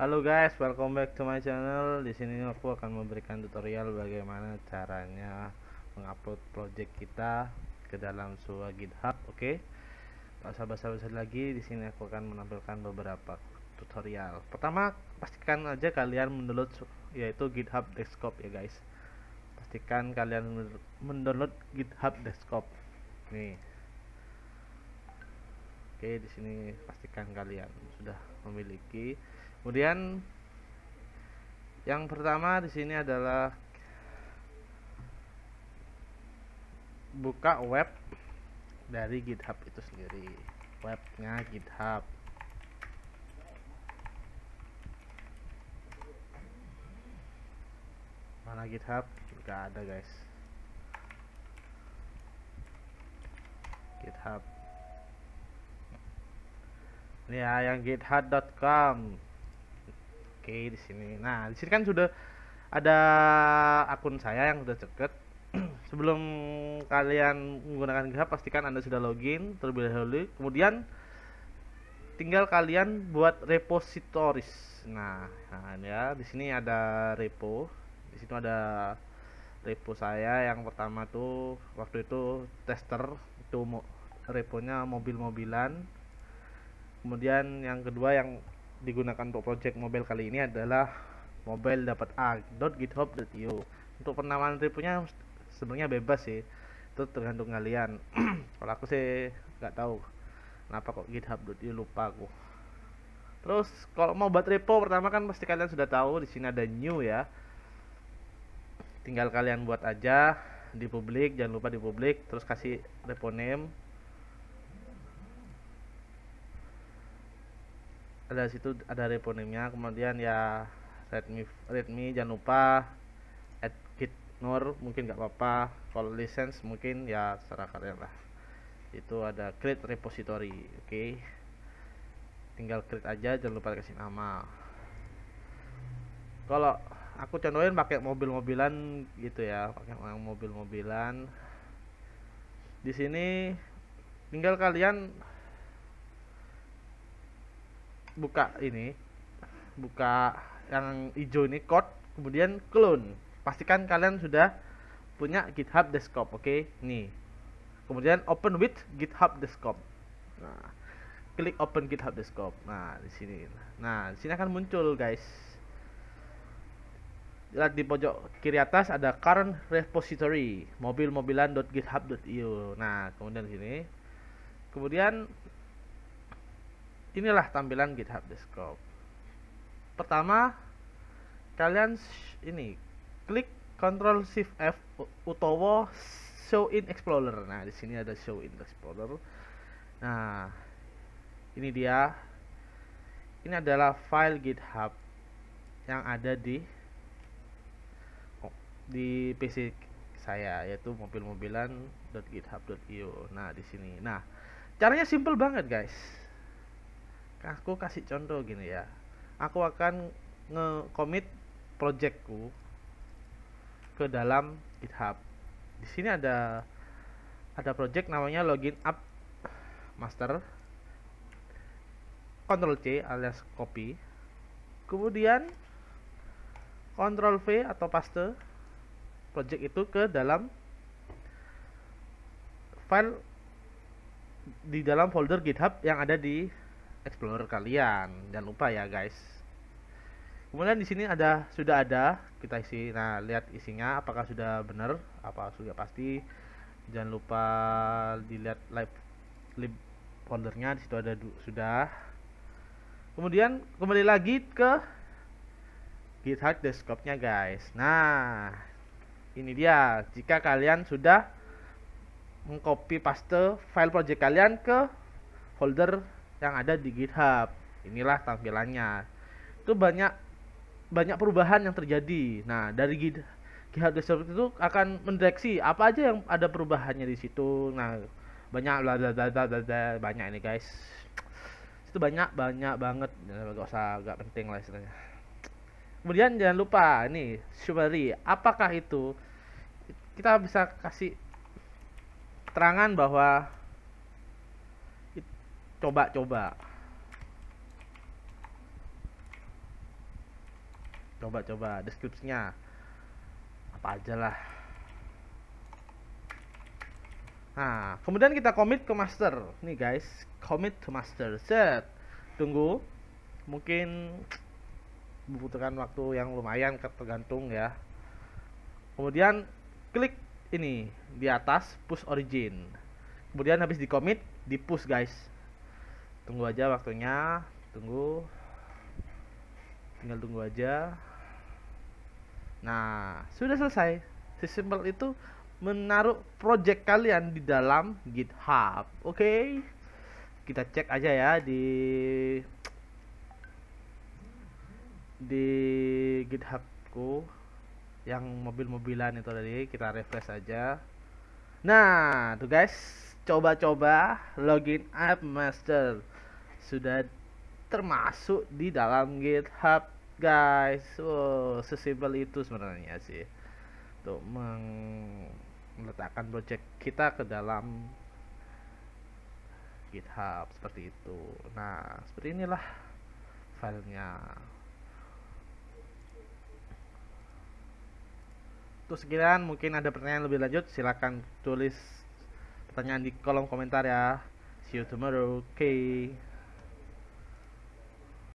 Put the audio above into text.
Halo guys, welcome back to my channel. Di sini aku akan memberikan tutorial bagaimana caranya mengupload project kita ke dalam sebuah GitHub, oke? Okay? tak usah basa lagi, di sini aku akan menampilkan beberapa tutorial. Pertama, pastikan aja kalian mendownload yaitu GitHub Desktop ya guys. Pastikan kalian mendownload GitHub Desktop. Nih. Oke, okay, di sini pastikan kalian sudah memiliki kemudian yang pertama di sini adalah buka web dari GitHub itu sendiri webnya GitHub mana GitHub nggak ada guys GitHub ini ya yang github.com Oke di sini. Nah, di sini kan sudah ada akun saya yang sudah ceket. Sebelum kalian menggunakan GitHub pastikan Anda sudah login terlebih dahulu. Kemudian tinggal kalian buat repositoris. Nah, nah ya di sini ada repo. Di situ ada repo saya yang pertama tuh waktu itu tester itu mo reponya mobil-mobilan kemudian yang kedua yang digunakan untuk project mobile kali ini adalah mobile dapat arc.github.io untuk penamaan repo sebenarnya bebas sih itu tergantung kalian kalau aku sih nggak tahu kenapa kok github.io lupa aku terus kalau mau buat repo pertama kan pasti kalian sudah tahu di sini ada new ya tinggal kalian buat aja di publik jangan lupa di publik terus kasih repo name ada situ ada reponimnya kemudian ya Redmi Redmi jangan lupa add kit nur mungkin nggak apa-apa kalau license mungkin ya secara kalian lah itu ada create repository oke okay. tinggal create aja jangan lupa kasih nama kalau aku contohin pakai mobil-mobilan gitu ya pakai mobil-mobilan di sini tinggal kalian buka ini buka yang hijau ini code kemudian clone pastikan kalian sudah punya GitHub Desktop oke okay? nih kemudian open with GitHub Desktop nah klik open GitHub Desktop nah di sini nah di sini akan muncul guys lihat di pojok kiri atas ada current repository mobil-mobilan.github.io nah kemudian sini kemudian inilah tampilan GitHub Desktop. Pertama, kalian ini klik Ctrl Shift F utowo Show in Explorer. Nah, di sini ada Show in Explorer. Nah, ini dia. Ini adalah file GitHub yang ada di oh, di PC saya yaitu mobil-mobilan.github.io. Nah, di sini. Nah, caranya simple banget, guys aku kasih contoh gini ya aku akan nge-commit projectku ke dalam GitHub di sini ada ada project namanya login up master Ctrl C alias copy kemudian Ctrl V atau paste project itu ke dalam file di dalam folder GitHub yang ada di Explorer kalian. Jangan lupa ya guys. Kemudian di sini ada sudah ada kita isi. Nah, lihat isinya apakah sudah benar, apa sudah pasti. Jangan lupa dilihat live lib foldernya di situ ada sudah. Kemudian kembali lagi ke GitHub desktopnya guys. Nah, ini dia. Jika kalian sudah mengcopy paste file project kalian ke folder yang ada di GitHub. Inilah tampilannya. Itu banyak banyak perubahan yang terjadi. Nah, dari GitHub, Desktop itu akan mendeteksi apa aja yang ada perubahannya di situ. Nah, banyak bla bla bla bla bla banyak ini guys. Itu banyak banyak banget. Ya, nggak gak usah gak penting lah istilahnya. Kemudian jangan lupa ini summary. Apakah itu? Kita bisa kasih terangan bahwa coba coba coba coba deskripsinya apa aja lah nah kemudian kita commit ke master nih guys commit to master set tunggu mungkin membutuhkan waktu yang lumayan tergantung ya kemudian klik ini di atas push origin kemudian habis di commit di push guys tunggu aja waktunya tunggu tinggal tunggu aja nah sudah selesai sesimpel itu menaruh project kalian di dalam GitHub oke okay? kita cek aja ya di di GitHubku yang mobil-mobilan itu tadi kita refresh aja nah tuh guys coba-coba login app master sudah termasuk di dalam GitHub guys wow sesimpel itu sebenarnya sih untuk meletakkan project kita ke dalam GitHub seperti itu nah seperti inilah filenya Terus sekian mungkin ada pertanyaan lebih lanjut silahkan tulis pertanyaan di kolom komentar ya see you tomorrow okay